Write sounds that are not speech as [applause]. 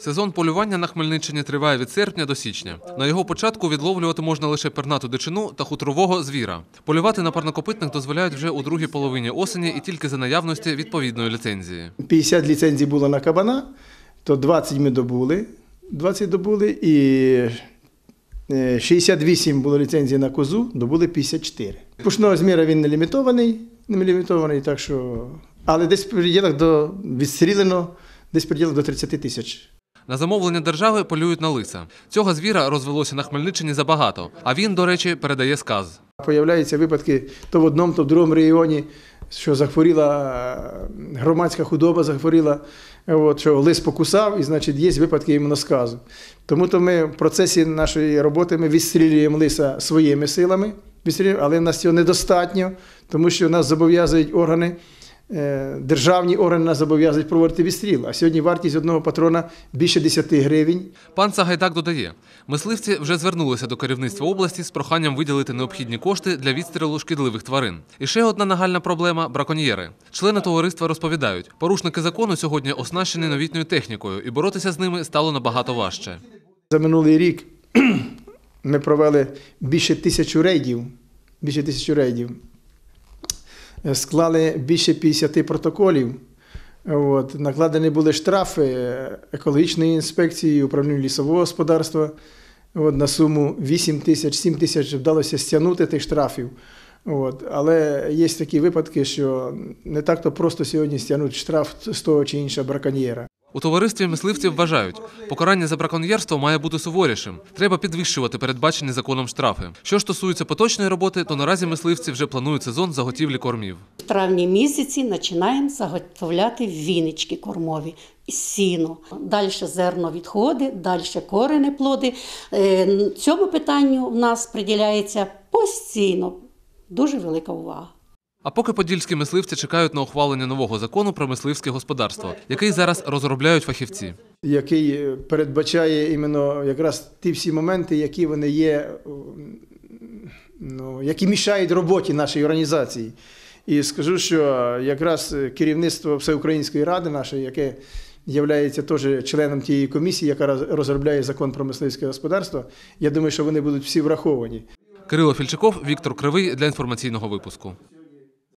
Сезон полювання на Хмельниччині триває від серпня до січня. На його початку відловлювати можна лише пернату дичину та хутрового звіра. Полювати на парнокопитних дозволяють вже у другій половині осені і тільки за наявності відповідної ліцензії. 50 ліцензій було на кабана, то 20 ми добули, 20 добули і 68 е, було ліцензії на козу, добули 54. Пушного зміра він не лімітований, не лімітований, так що, але десь в пределах до відстрілено десь приділено до 30 тисяч. На замовлення держави полюють на лиса. Цього звіра розвелося на Хмельниччині забагато, а він, до речі, передає сказ. Появляються випадки то в одному, то в другому регіоні, що захворіла е, громадська худоба, захворіла, от, що лис покусав, і значить є випадки іменно сказу. Тому то ми в процесі нашої роботи ми відстрілюємо лиса своїми силами, але нас цього недостатньо, тому що нас зобов'язують органи. Е, державні органи нас зобов'язують проводити відстріл. А сьогодні вартість одного патрона більше 10 гривень. Пан Сагайдак додає, мисливці вже звернулися до керівництва області з проханням виділити необхідні кошти для відстрілу шкідливих тварин. І ще одна нагальна проблема браконьєри. Члени товариства розповідають, порушники закону сьогодні оснащені новітньою технікою, і боротися з ними стало набагато важче. За минулий рік [clears throat] ми провели більше тисячу рейдів. Більше тисячу рейдів. Е, склали більше 50 протоколів. От, Накладені були штрафи е, екологічної інспекції, управління лісового господарства. От, На суму 8 тисяч, 7 тисяч вдалося стягнути тих штрафів. От, Але є такі випадки, що не так-то просто сьогодні стягнути штраф з того чи іншого браконьєра. У товаристві мисливців вважають, покарання за браконьєрство має бути суворішим. Треба підвищувати передбачені законом штрафи. Що стосується поточної роботи, то наразі мисливці вже планують сезон заготівлі кормів. В травні місяці починаємо заготовляти вінички кормові. Сіно, далі зерно відходи, далі корені, плоди. Е, цьому питанню в нас приділяється постійно дуже велика увага. А поки подільські мисливці чекають на ухвалення нового закону про мисливське господарство, який зараз розробляють фахівці, який передбачає іменно якраз ті всі моменти, які вони є, ну які мішають роботі нашої організації. І скажу, що якраз керівництво всеукраїнської ради нашої, яке Являється теж членом тієї комісії, яка розробляє закон про мисливське господарство. Я думаю, що вони будуть всі враховані. Кирило Фільчаков, Віктор Кривий для інформаційного випуску.